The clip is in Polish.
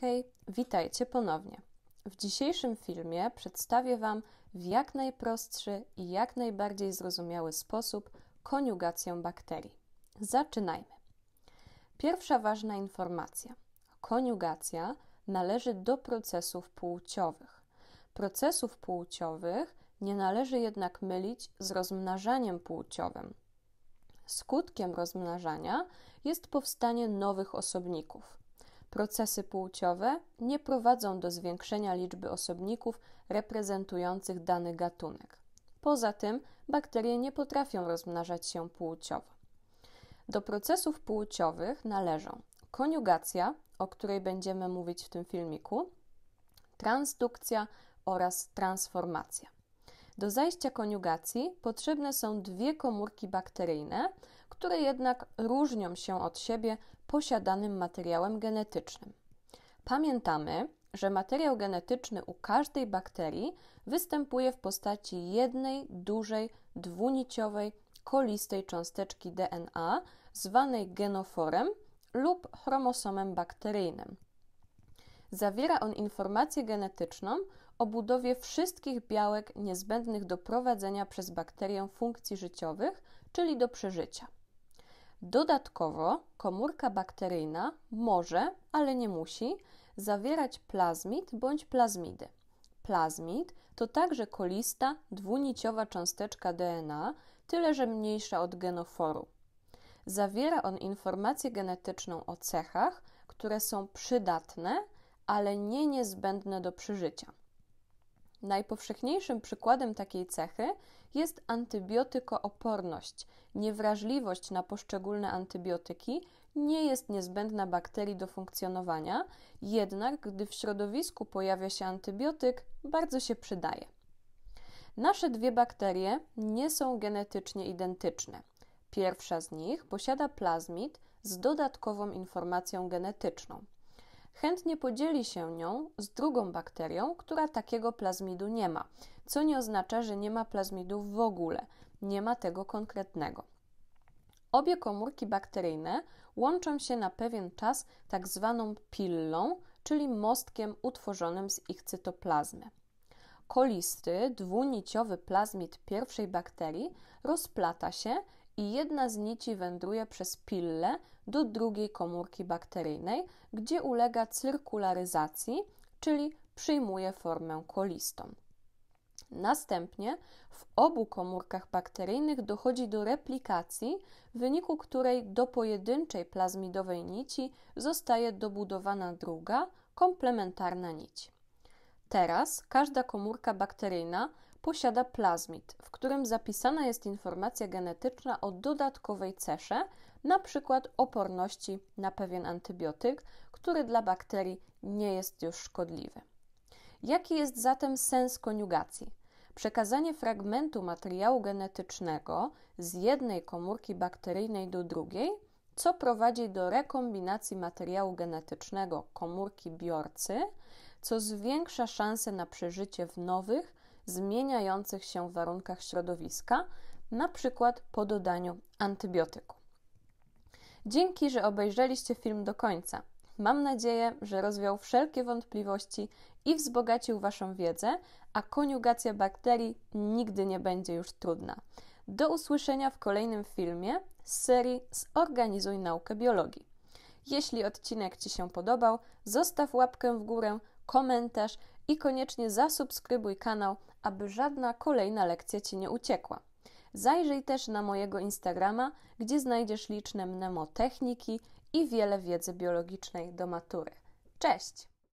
hej, witajcie ponownie. W dzisiejszym filmie przedstawię Wam w jak najprostszy i jak najbardziej zrozumiały sposób koniugację bakterii. Zaczynajmy. Pierwsza ważna informacja. Koniugacja należy do procesów płciowych. Procesów płciowych nie należy jednak mylić z rozmnażaniem płciowym. Skutkiem rozmnażania jest powstanie nowych osobników – procesy płciowe nie prowadzą do zwiększenia liczby osobników reprezentujących dany gatunek. Poza tym bakterie nie potrafią rozmnażać się płciowo. Do procesów płciowych należą koniugacja, o której będziemy mówić w tym filmiku, transdukcja oraz transformacja. Do zajścia koniugacji potrzebne są dwie komórki bakteryjne, które jednak różnią się od siebie posiadanym materiałem genetycznym. Pamiętamy, że materiał genetyczny u każdej bakterii występuje w postaci jednej dużej, dwuniciowej, kolistej cząsteczki DNA, zwanej genoforem lub chromosomem bakteryjnym. Zawiera on informację genetyczną o budowie wszystkich białek niezbędnych do prowadzenia przez bakterię funkcji życiowych, czyli do przeżycia. Dodatkowo komórka bakteryjna może, ale nie musi, zawierać plazmid bądź plazmidy. Plazmid to także kolista dwuniciowa cząsteczka DNA, tyle że mniejsza od genoforu. Zawiera on informację genetyczną o cechach, które są przydatne, ale nie niezbędne do przeżycia. Najpowszechniejszym przykładem takiej cechy jest antybiotykooporność. Niewrażliwość na poszczególne antybiotyki nie jest niezbędna bakterii do funkcjonowania, jednak gdy w środowisku pojawia się antybiotyk, bardzo się przydaje. Nasze dwie bakterie nie są genetycznie identyczne. Pierwsza z nich posiada plazmid z dodatkową informacją genetyczną chętnie podzieli się nią z drugą bakterią, która takiego plazmidu nie ma, co nie oznacza, że nie ma plazmidów w ogóle, nie ma tego konkretnego. Obie komórki bakteryjne łączą się na pewien czas tak zwaną pillą, czyli mostkiem utworzonym z ich cytoplazmy. Kolisty, dwuniciowy plazmid pierwszej bakterii rozplata się i jedna z nici wędruje przez pillę do drugiej komórki bakteryjnej, gdzie ulega cyrkularyzacji, czyli przyjmuje formę kolistą. Następnie w obu komórkach bakteryjnych dochodzi do replikacji, w wyniku której do pojedynczej plazmidowej nici zostaje dobudowana druga, komplementarna nić. Teraz każda komórka bakteryjna posiada plazmid, w którym zapisana jest informacja genetyczna o dodatkowej cesze, na przykład oporności na pewien antybiotyk, który dla bakterii nie jest już szkodliwy. Jaki jest zatem sens koniugacji? Przekazanie fragmentu materiału genetycznego z jednej komórki bakteryjnej do drugiej, co prowadzi do rekombinacji materiału genetycznego komórki biorcy, co zwiększa szanse na przeżycie w nowych, zmieniających się w warunkach środowiska, na przykład po dodaniu antybiotyku. Dzięki, że obejrzeliście film do końca. Mam nadzieję, że rozwiał wszelkie wątpliwości i wzbogacił Waszą wiedzę, a koniugacja bakterii nigdy nie będzie już trudna. Do usłyszenia w kolejnym filmie z serii Zorganizuj naukę biologii. Jeśli odcinek Ci się podobał, zostaw łapkę w górę, komentarz i koniecznie zasubskrybuj kanał, aby żadna kolejna lekcja Ci nie uciekła. Zajrzyj też na mojego Instagrama, gdzie znajdziesz liczne mnemotechniki i wiele wiedzy biologicznej do matury. Cześć!